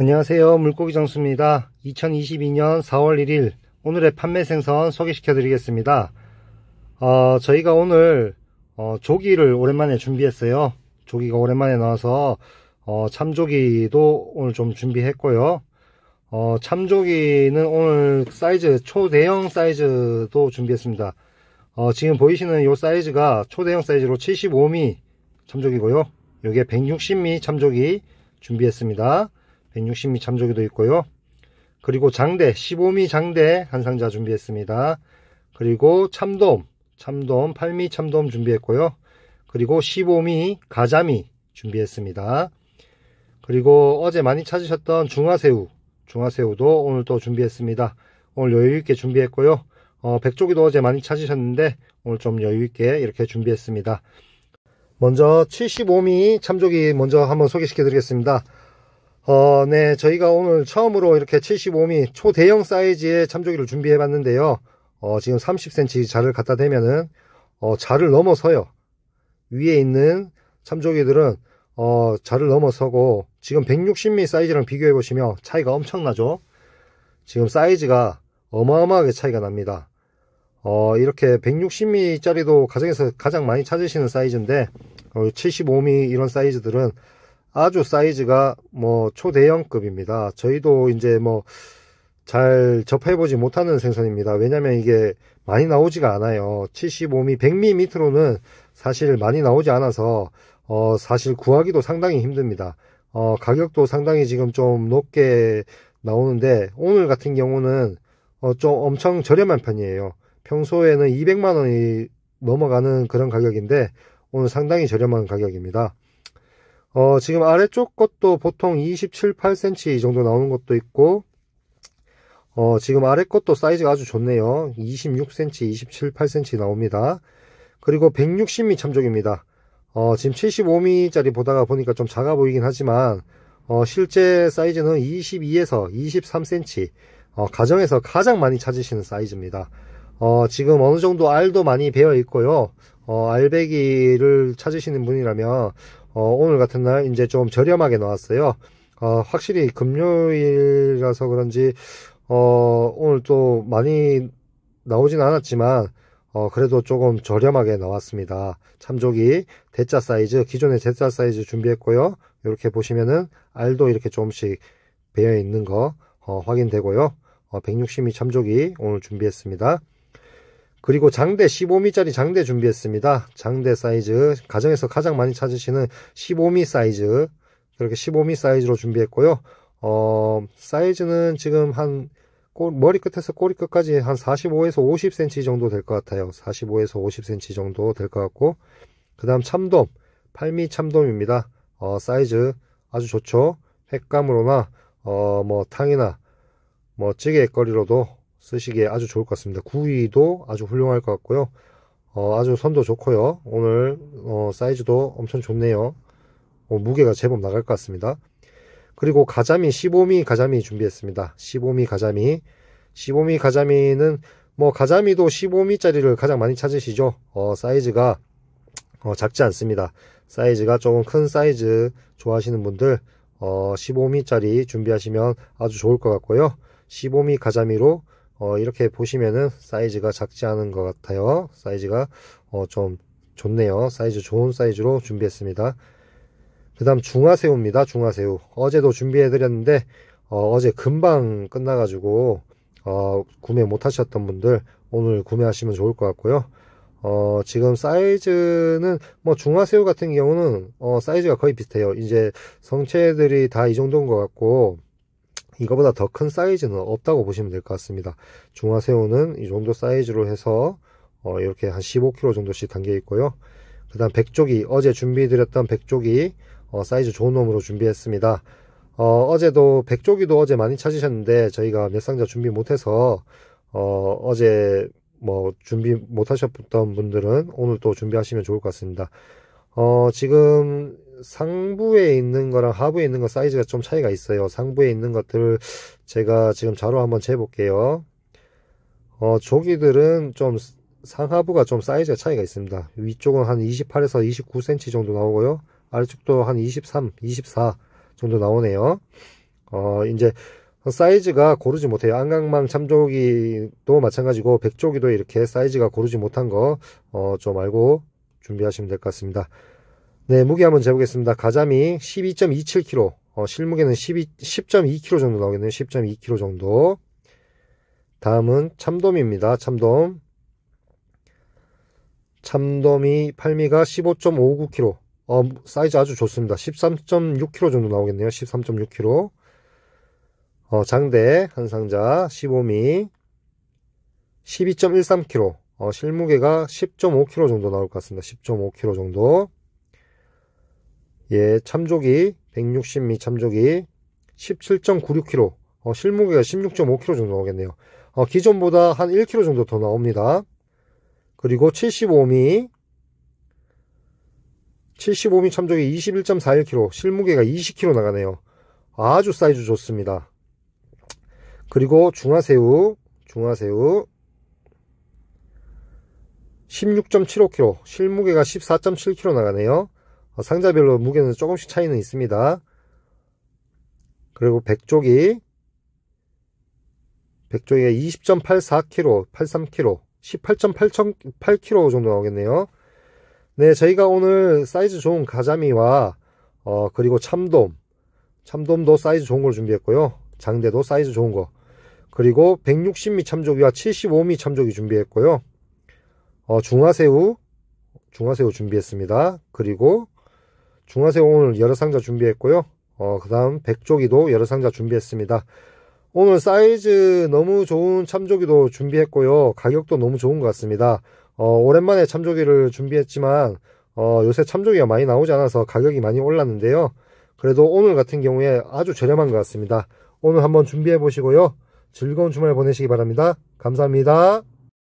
안녕하세요 물고기 장수입니다 2022년 4월 1일 오늘의 판매 생선 소개시켜 드리겠습니다 어, 저희가 오늘 어, 조기를 오랜만에 준비했어요 조기가 오랜만에 나와서 어, 참조기도 오늘 좀 준비했고요 어, 참조기는 오늘 사이즈 초대형 사이즈도 준비했습니다 어, 지금 보이시는 이 사이즈가 초대형 사이즈로 75mm 참조기고요 요게 160mm 참조기 준비했습니다 160미 참조기도 있고요. 그리고 장대 15미 장대 한 상자 준비했습니다. 그리고 참돔 참돔 8미 참돔 준비했고요. 그리고 15미 가자미 준비했습니다. 그리고 어제 많이 찾으셨던 중화새우 중화새우도 오늘 또 준비했습니다. 오늘 여유있게 준비했고요. 어, 백조기도 어제 많이 찾으셨는데 오늘 좀 여유있게 이렇게 준비했습니다. 먼저 75mm 참조기 먼저 한번 소개시켜 드리겠습니다. 어, 네, 저희가 오늘 처음으로 이렇게 75mm 초대형 사이즈의 참조기를 준비해 봤는데요. 어, 지금 30cm 자를 갖다 대면은, 어, 자를 넘어서요. 위에 있는 참조기들은, 어, 자를 넘어서고, 지금 160mm 사이즈랑 비교해 보시면 차이가 엄청나죠? 지금 사이즈가 어마어마하게 차이가 납니다. 어, 이렇게 160mm 짜리도 가정에서 가장 많이 찾으시는 사이즈인데, 75mm 어, 이런 사이즈들은 아주 사이즈가 뭐 초대형급입니다. 저희도 이제 뭐 잘 접해보지 못하는 생선입니다. 왜냐면 이게 많이 나오지가 않아요. 75미, 100미 밑으로는 사실 많이 나오지 않아서 어 사실 구하기도 상당히 힘듭니다. 어 가격도 상당히 지금 좀 높게 나오는데 오늘 같은 경우는 어좀 엄청 저렴한 편이에요. 평소에는 200만 원이 넘어가는 그런 가격인데 오늘 상당히 저렴한 가격입니다. 어, 지금 아래쪽 것도 보통 27, 8cm 정도 나오는 것도 있고 어, 지금 아래 것도 사이즈가 아주 좋네요. 26cm, 27, 8cm 나옵니다. 그리고 160mm 참조기입니다. 어, 지금 75mm 짜리 보다가 보니까 좀 작아 보이긴 하지만 어, 실제 사이즈는 22에서 23cm 어, 가정에서 가장 많이 찾으시는 사이즈입니다. 어, 지금 어느 정도 알도 많이 배어 있고요. 어, 알배기를 찾으시는 분이라면 어, 오늘 같은 날 이제 좀 저렴하게 나왔어요. 어, 확실히 금요일이라서 그런지 어, 오늘 또 많이 나오진 않았지만 어, 그래도 조금 저렴하게 나왔습니다. 참조기 대자 사이즈 기존의 대자 사이즈 준비했고요. 이렇게 보시면은 알도 이렇게 조금씩 배어 있는 거 어, 확인되고요. 어, 162 참조기 오늘 준비했습니다. 그리고 장대 15미짜리 장대 준비했습니다. 장대 사이즈 가정에서 가장 많이 찾으시는 15미 사이즈 그렇게 15미 사이즈로 준비했고요. 어, 사이즈는 지금 한 머리 끝에서 꼬리 끝까지 한 45에서 50cm 정도 될 것 같아요. 45에서 50cm 정도 될 것 같고 그 다음 참돔 8미 참돔입니다. 어, 사이즈 아주 좋죠. 횟감으로나 어, 뭐 탕이나 뭐 찌개 거리로도 쓰시기에 아주 좋을 것 같습니다. 구위도 아주 훌륭할 것 같고요. 어, 아주 선도 좋고요. 오늘 어, 사이즈도 엄청 좋네요. 어, 무게가 제법 나갈 것 같습니다. 그리고 가자미 15미 가자미 준비했습니다. 15미 가자미 15미 가자미는 뭐 가자미도 15미짜리를 가장 많이 찾으시죠. 어, 사이즈가 어, 작지 않습니다. 사이즈가 조금 큰 사이즈 좋아하시는 분들 어, 15미짜리 준비하시면 아주 좋을 것 같고요. 15미 가자미로 어, 이렇게 보시면은 사이즈가 작지 않은 것 같아요. 사이즈가 어, 좀 좋네요. 사이즈 좋은 사이즈로 준비했습니다. 그 다음 중화새우입니다. 중화새우. 어제도 준비해드렸는데 어, 제 금방 끝나가지고 어, 구매 못하셨던 분들 오늘 구매하시면 좋을 것 같고요. 어, 지금 사이즈는 뭐 중화새우 같은 경우는 어, 사이즈가 거의 비슷해요. 이제 성체들이 다 이 정도인 것 같고 이거보다 더 큰 사이즈는 없다고 보시면 될 것 같습니다 중화새우는 이 정도 사이즈로 해서 어, 이렇게 한 15kg 정도씩 담겨 있고요 그 다음 백조기 어제 준비 드렸던 백조기 어, 사이즈 좋은 놈으로 준비했습니다 어, 제도 백조기도 어제 많이 찾으셨는데 저희가 몇 상자 준비 못해서 어, 어제 뭐 준비 못하셨던 분들은 오늘 또 준비하시면 좋을 것 같습니다 어, 지금 상부에 있는 거랑 하부에 있는 거 사이즈가 좀 차이가 있어요. 상부에 있는 것들을 제가 지금 자로 한번 재볼게요. 어, 조기들은 좀 상하부가 좀 사이즈가 차이가 있습니다. 위쪽은 한 28에서 29cm 정도 나오고요. 아래쪽도 한 23, 24 정도 나오네요. 어, 이제 사이즈가 고르지 못해요. 안강망 참조기도 마찬가지고 백조기도 이렇게 사이즈가 고르지 못한 거 어, 좀 알고 준비하시면 될 것 같습니다. 네, 무게 한번 재보겠습니다. 가자미 12.27kg, 어, 실무게는 12, 10.2kg 정도 나오겠네요. 10.2kg 정도. 다음은 참돔입니다. 참돔. 참돔이 팔미가 15.59kg. 어, 사이즈 아주 좋습니다. 13.6kg 정도 나오겠네요. 13.6kg. 어, 장대 한 상자 15미 12.13kg. 어, 실무게가 10.5kg 정도 나올 것 같습니다. 10.5kg 정도. 예, 참조기 160미 참조기 17.96kg 어, 실무게가 16.5kg 정도 나오겠네요 어, 기존보다 한 1kg 정도 더 나옵니다 그리고 75미 75미 참조기 21.41kg 실무게가 20kg 나가네요 아주 사이즈 좋습니다 그리고 중화새우 중화새우 16.75kg 실무게가 14.7kg 나가네요 어, 상자별로 무게는 조금씩 차이는 있습니다. 그리고 백조기 백조기가 20.84kg, 83kg, 18.8kg 정도 나오겠네요. 네, 저희가 오늘 사이즈 좋은 가자미와 어, 그리고 참돔, 참돔도 사이즈 좋은 걸 준비했고요. 장대도 사이즈 좋은 거. 그리고 160미 참조기와 75미 참조기 준비했고요. 어, 중화새우, 중화새우 준비했습니다. 그리고 중화세 오늘 여러 상자 준비했고요. 어, 그 다음 백조기도 여러 상자 준비했습니다. 오늘 사이즈 너무 좋은 참조기도 준비했고요. 가격도 너무 좋은 것 같습니다. 어, 오랜만에 참조기를 준비했지만 어, 요새 참조기가 많이 나오지 않아서 가격이 많이 올랐는데요. 그래도 오늘 같은 경우에 아주 저렴한 것 같습니다. 오늘 한번 준비해 보시고요. 즐거운 주말 보내시기 바랍니다. 감사합니다.